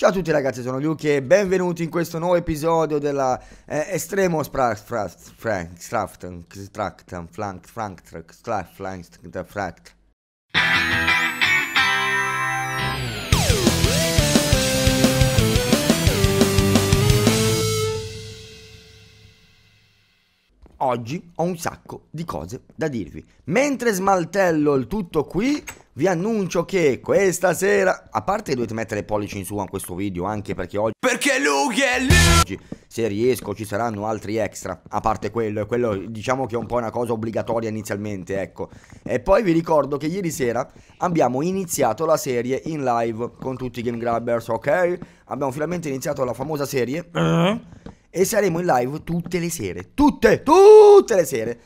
Ciao a tutti ragazzi, sono Luke e benvenuti in questo nuovo episodio della eh, Estremo Sprat Frank Straft Straft Frank Frank Straft Frank Straft Oggi ho un sacco di cose da dirvi. Mentre smaltello il tutto qui, vi annuncio che questa sera, a parte dovete mettere pollici in su a questo video, anche perché oggi... Perché Luke è Luke! Se riesco ci saranno altri extra, a parte quello, quello diciamo che è un po' una cosa obbligatoria inizialmente, ecco. E poi vi ricordo che ieri sera abbiamo iniziato la serie in live con tutti i Game Grabbers, ok? Abbiamo finalmente iniziato la famosa serie... Eh? E saremo in live tutte le sere, tutte, tutte le sere,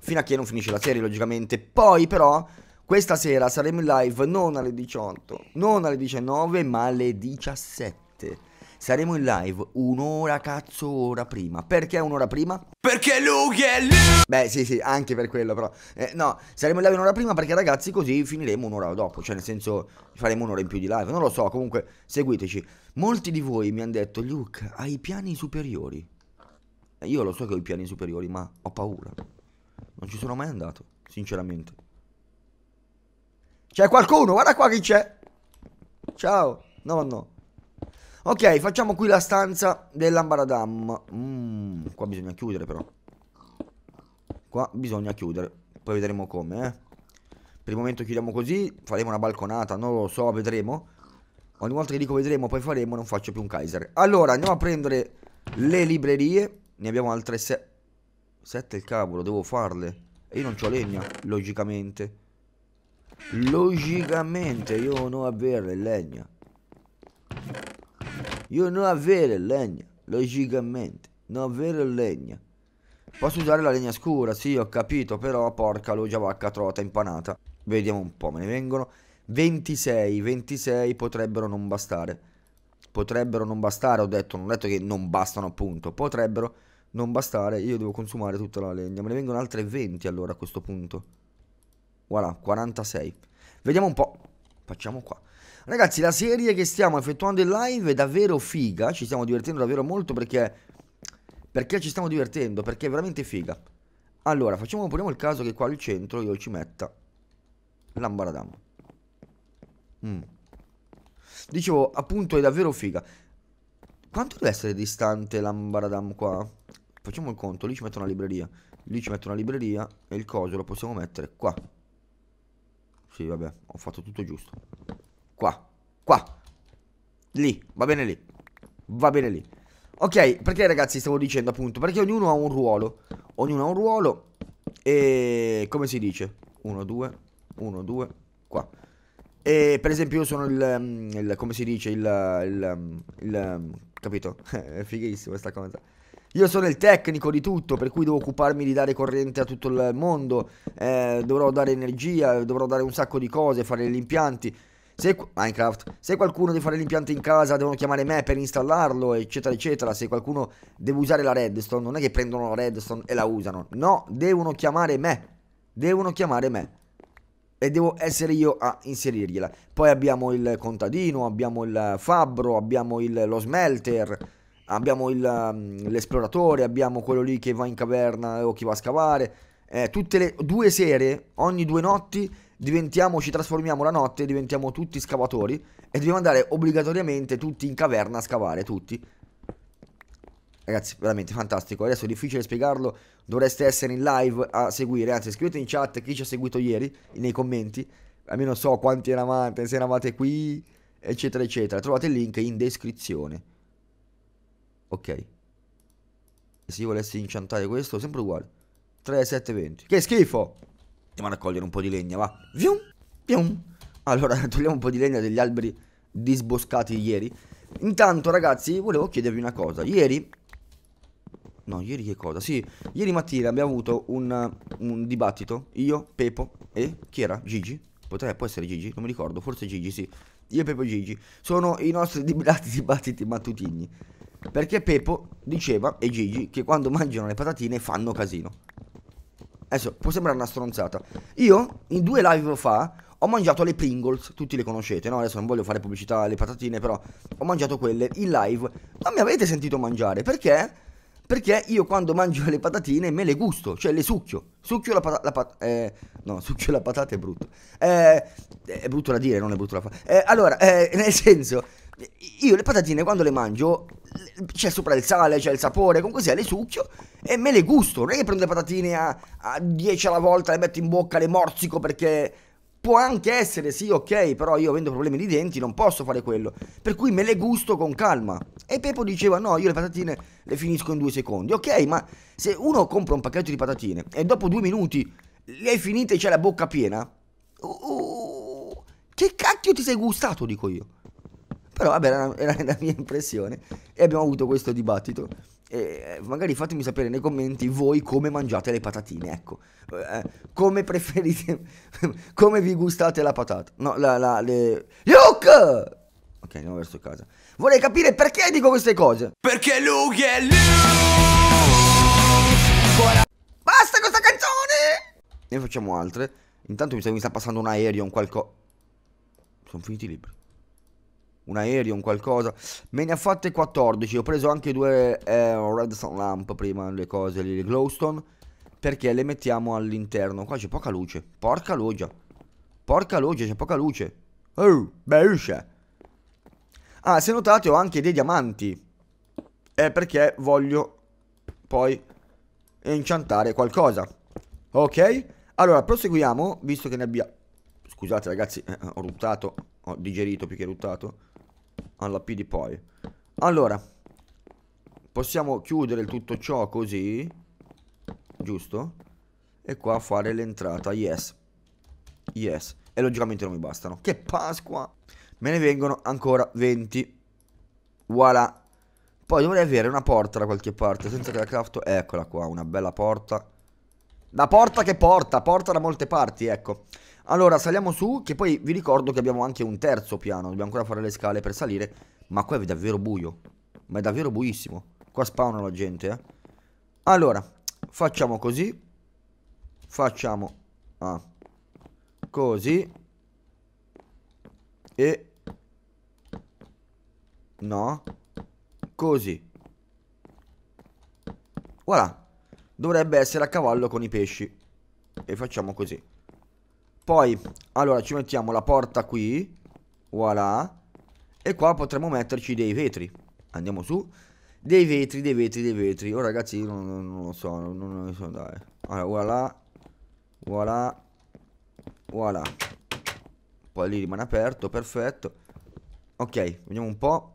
fino a che non finisce la serie logicamente. Poi però questa sera saremo in live non alle 18, non alle 19, ma alle 17. Saremo in live un'ora cazzo ora prima. Perché un'ora prima? Perché Luke è lui! Beh, sì, sì, anche per quello, però. Eh, no, saremo in live un'ora prima perché, ragazzi, così finiremo un'ora dopo. Cioè, nel senso, faremo un'ora in più di live. Non lo so, comunque, seguiteci. Molti di voi mi hanno detto, Luke, hai piani superiori. Eh, io lo so che ho i piani superiori, ma ho paura. Non ci sono mai andato, sinceramente. C'è qualcuno? Guarda qua chi c'è. Ciao, No, no. Ok, facciamo qui la stanza dell'ambaradam. Mm, qua bisogna chiudere però. Qua bisogna chiudere. Poi vedremo come, eh. Per il momento chiudiamo così, faremo una balconata, non lo so, vedremo. Ogni volta che dico vedremo, poi faremo, non faccio più un Kaiser. Allora, andiamo a prendere le librerie. Ne abbiamo altre sette. Sette il cavolo, devo farle. E io non ho legna, logicamente. Logicamente io non avere il legno. Io non avere il legno, logicamente. Non avere il legno. Posso usare la legna scura, sì, ho capito, però porca logia vacca trota impanata. Vediamo un po', me ne vengono 26, 26 potrebbero non bastare. Potrebbero non bastare, ho detto, non ho detto che non bastano appunto, potrebbero non bastare, io devo consumare tutta la legna. Me ne vengono altre 20 allora a questo punto. Voilà, 46. Vediamo un po'. Facciamo qua. Ragazzi, la serie che stiamo effettuando in live è davvero figa. Ci stiamo divertendo davvero molto perché... Perché ci stiamo divertendo? Perché è veramente figa. Allora, facciamo, poniamo il caso che qua al centro io ci metta Lambaradam. Mm. Dicevo, appunto, è davvero figa. Quanto deve essere distante Lambaradam qua? Facciamo il conto, lì ci metto una libreria. Lì ci metto una libreria e il coso lo possiamo mettere qua. Sì, vabbè, ho fatto tutto giusto. Qua, qua. Lì, va bene lì. Va bene lì. Ok, perché ragazzi stavo dicendo appunto, perché ognuno ha un ruolo. Ognuno ha un ruolo e come si dice? 1 2 1 2 qua. E per esempio io sono il, il come si dice, il, il, il capito? È fighissimo questa cosa. Io sono il tecnico di tutto, per cui devo occuparmi di dare corrente a tutto il mondo, eh, dovrò dare energia, dovrò dare un sacco di cose, fare gli impianti. Se, Minecraft, se qualcuno deve fare l'impianto in casa, devono chiamare me per installarlo, eccetera, eccetera. Se qualcuno deve usare la redstone, non è che prendono la redstone e la usano. No, devono chiamare me. Devono chiamare me e devo essere io a inserirgliela. Poi abbiamo il contadino, abbiamo il fabbro, abbiamo il, lo smelter abbiamo il, mm, l'esploratore, abbiamo quello lì che va in caverna o chi va a scavare. Eh, tutte le due sere, ogni due notti, diventiamo, ci trasformiamo la notte, diventiamo tutti scavatori e dobbiamo andare obbligatoriamente tutti in caverna a scavare, tutti. Ragazzi, veramente fantastico. Adesso è difficile spiegarlo, dovreste essere in live a seguire. Anzi, scrivete in chat chi ci ha seguito ieri, nei commenti. Almeno so quanti eravate, se eravate qui, eccetera, eccetera. Trovate il link in descrizione. Ok. Se io volessi inciantare questo, sempre uguale. 3, 7, 20. Che schifo! Andiamo a raccogliere un po' di legna, va. Vium, vium. Allora, togliamo un po' di legna degli alberi disboscati ieri. Intanto, ragazzi, volevo chiedervi una cosa. Ieri... No, ieri che cosa? Sì, ieri mattina abbiamo avuto un, un dibattito. Io, Pepo e... Chi era? Gigi? Potrebbe, essere Gigi? Non mi ricordo. Forse Gigi, sì. Io, Pepo e Gigi. Sono i nostri dibattiti, dibattiti mattutini. Perché Pepo diceva, e Gigi, che quando mangiano le patatine fanno casino. Adesso, può sembrare una stronzata. Io, in due live fa, ho mangiato le Pringles, tutti le conoscete, no? Adesso non voglio fare pubblicità alle patatine, però ho mangiato quelle in live. Ma mi avete sentito mangiare, perché? Perché io quando mangio le patatine me le gusto, cioè le succhio. Succhio la patata... Pat eh, no, succhio la patata è brutto. Eh, è brutto da dire, non è brutto da fare. Eh, allora, eh, nel senso io le patatine quando le mangio c'è sopra il sale, c'è il sapore, comunque sia le succhio e me le gusto, non è che prendo le patatine a, a 10 alla volta, le metto in bocca, le morsico perché può anche essere, sì ok, però io avendo problemi di denti non posso fare quello, per cui me le gusto con calma. E Pepo diceva no, io le patatine le finisco in due secondi, ok, ma se uno compra un pacchetto di patatine e dopo due minuti le hai finite e c'è la bocca piena, uh, uh, che cacchio ti sei gustato, dico io. Però vabbè, era, era la mia impressione e abbiamo avuto questo dibattito. E eh, magari fatemi sapere nei commenti voi come mangiate le patatine, ecco, eh, come preferite, come vi gustate la patata. No, la, la, le... Luke! Ok, andiamo verso casa. Vorrei capire perché dico queste cose. Perché Luke è Luke! Basta questa canzone! Ne facciamo altre. Intanto mi sta, mi sta passando un aereo, un qualcosa... Sono finiti i libri un aereo, un qualcosa. Me ne ha fatte 14. Ho preso anche due eh, redstone lamp prima, le cose lì, le glowstone. Perché le mettiamo all'interno. Qua c'è poca luce. Porca loggia. Porca loggia, c'è poca luce. Oh, beusce. Ah, se notate ho anche dei diamanti. È perché voglio poi enchantare qualcosa. Ok? Allora, proseguiamo, visto che ne abbiamo... Scusate ragazzi, eh, ho ruttato, ho digerito più che ruttato alla P poi. Allora, possiamo chiudere tutto ciò così, giusto? E qua fare l'entrata, yes. Yes. E logicamente non mi bastano. Che Pasqua! Me ne vengono ancora 20. Voilà. Poi dovrei avere una porta da qualche parte, senza che la crafto... Eccola qua, una bella porta. La porta che porta, porta da molte parti, ecco. Allora, saliamo su, che poi vi ricordo che abbiamo anche un terzo piano, dobbiamo ancora fare le scale per salire, ma qua è davvero buio, ma è davvero buissimo, qua spawna la gente, eh. Allora, facciamo così, facciamo, ah, così, e, no, così, voilà, dovrebbe essere a cavallo con i pesci, e facciamo così. Poi, allora, ci mettiamo la porta qui. Voilà. E qua potremmo metterci dei vetri. Andiamo su. Dei vetri, dei vetri, dei vetri. Oh, ragazzi, io non, non, lo so. Non, non lo so, dai. Allora, voilà. Voilà. Voilà. Poi lì rimane aperto, perfetto. Ok, vediamo un po'.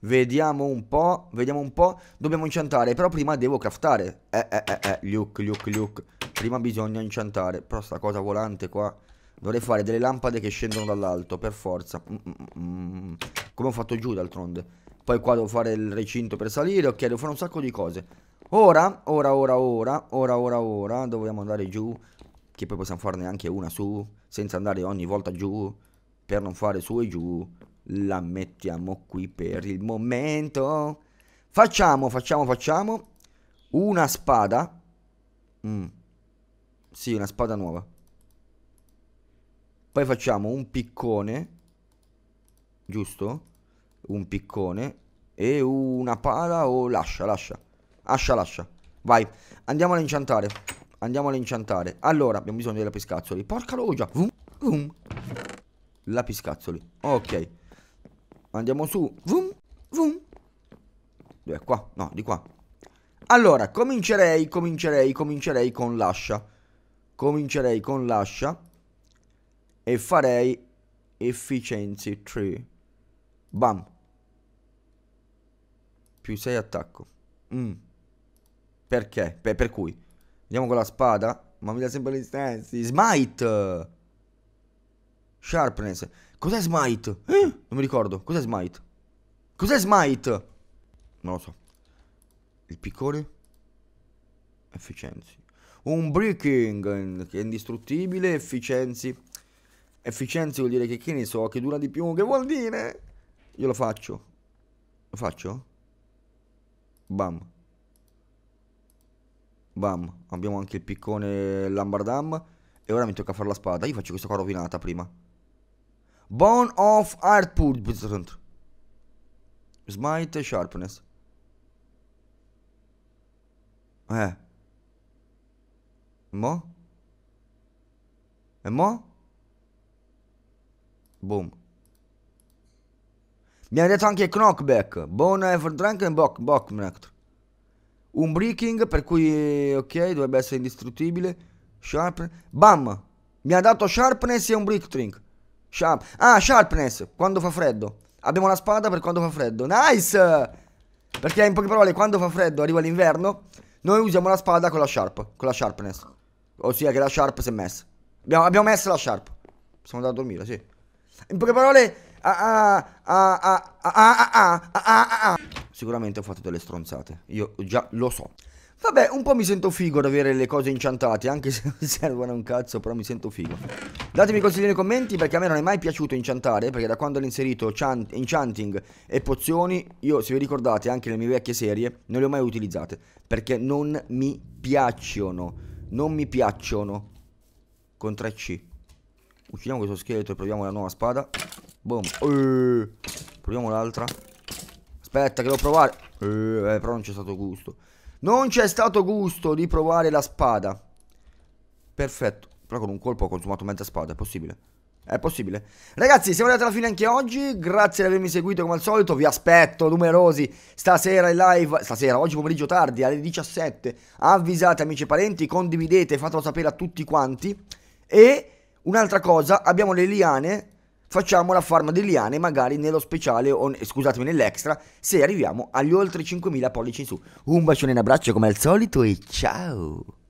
Vediamo un po', vediamo un po'. Dobbiamo incentrare, però prima devo craftare. Eh, eh, eh, eh, Luke, Luke, Luke prima bisogna inciantare. Però sta cosa volante qua. Dovrei fare delle lampade che scendono dall'alto, per forza. Mm mm, mm, mm -mm. Come ho fatto giù d'altronde. Poi qua devo fare il recinto per salire. Ok, devo fare un sacco di cose. Ora, ora, ora, ora, ora, ora, ora, dobbiamo andare giù. Che poi possiamo farne anche una su. Senza andare ogni volta giù. Per non fare su e giù. La mettiamo qui per il momento. Facciamo, facciamo, facciamo. Una spada. Mm. Sì, una spada nuova. Poi facciamo un piccone. Giusto? Un piccone. E una pala o lascia, lascia. Ascia, lascia. Vai. Andiamo a incantare. Andiamo a incantare. Allora, abbiamo bisogno dei lapiscazzoli. Porca loggia. Vum, vum. Lapiscazzoli. Ok. Andiamo su. Vum, vum. Dove è Qua? No, di qua. Allora, comincerei, comincerei, comincerei con l'ascia comincerei con l'ascia e farei efficiency 3. Bam. Più 6 attacco. Mm. Perché? Per, per cui? Andiamo con la spada? Ma mi dà sempre gli stessi. Smite! Sharpness. Cos'è Smite? Eh? Non mi ricordo. Cos'è Smite? Cos'è Smite? Non lo so. Il piccone? Efficiency. Un breaking che è indistruttibile, efficiency. Efficiency vuol dire che che ne so, che dura di più, che vuol dire? Io lo faccio. Lo faccio? Bam. Bam. Abbiamo anche il piccone Lambardam. E ora mi tocca fare la spada. Io faccio questa qua rovinata prima. Bone of Output. Smite Sharpness. Eh. Mo? E mo? Boom. Mi ha detto anche knockback. Bone for drunk and bock, bock Un breaking per cui ok dovrebbe essere indistruttibile. Sharp. Bam! Mi ha dato sharpness e un brick drink. Sharp. Ah, sharpness quando fa freddo. Abbiamo la spada per quando fa freddo. Nice! Perché in poche parole quando fa freddo, arriva l'inverno, noi usiamo la spada con la sharp, con la sharpness. Ossia che la Sharp si è messa. Abbiamo, abbiamo messo la Sharp. Siamo andati a dormire, sì. In poche parole... Sicuramente ho fatto delle stronzate. Io già lo so. Vabbè, un po' mi sento figo ad avere le cose inciantate, anche se non servono un cazzo, però mi sento figo. Datemi consigli nei commenti, perché a me non è mai piaciuto inciantare, perché da quando hanno inserito enchanting e pozioni, io, se vi ricordate, anche nelle mie vecchie serie, non le ho mai utilizzate, perché non mi piacciono. Non mi piacciono. Con 3C. Uccidiamo questo scheletro e proviamo la nuova spada. Boom. Eh, proviamo l'altra. Aspetta che devo provare. Eh, eh, però non c'è stato gusto. Non c'è stato gusto di provare la spada. Perfetto. Però con un colpo ho consumato mezza spada, è possibile? È possibile. Ragazzi, siamo arrivati alla fine anche oggi. Grazie di avermi seguito come al solito. Vi aspetto numerosi stasera in live. Stasera, oggi pomeriggio tardi alle 17. Avvisate amici e parenti, condividete, fatelo sapere a tutti quanti. E un'altra cosa, abbiamo le liane. Facciamo la farma di liane, magari nello speciale o scusatemi, nell'extra, se arriviamo agli oltre 5.000 pollici in su. Un bacione e un abbraccio come al solito e ciao!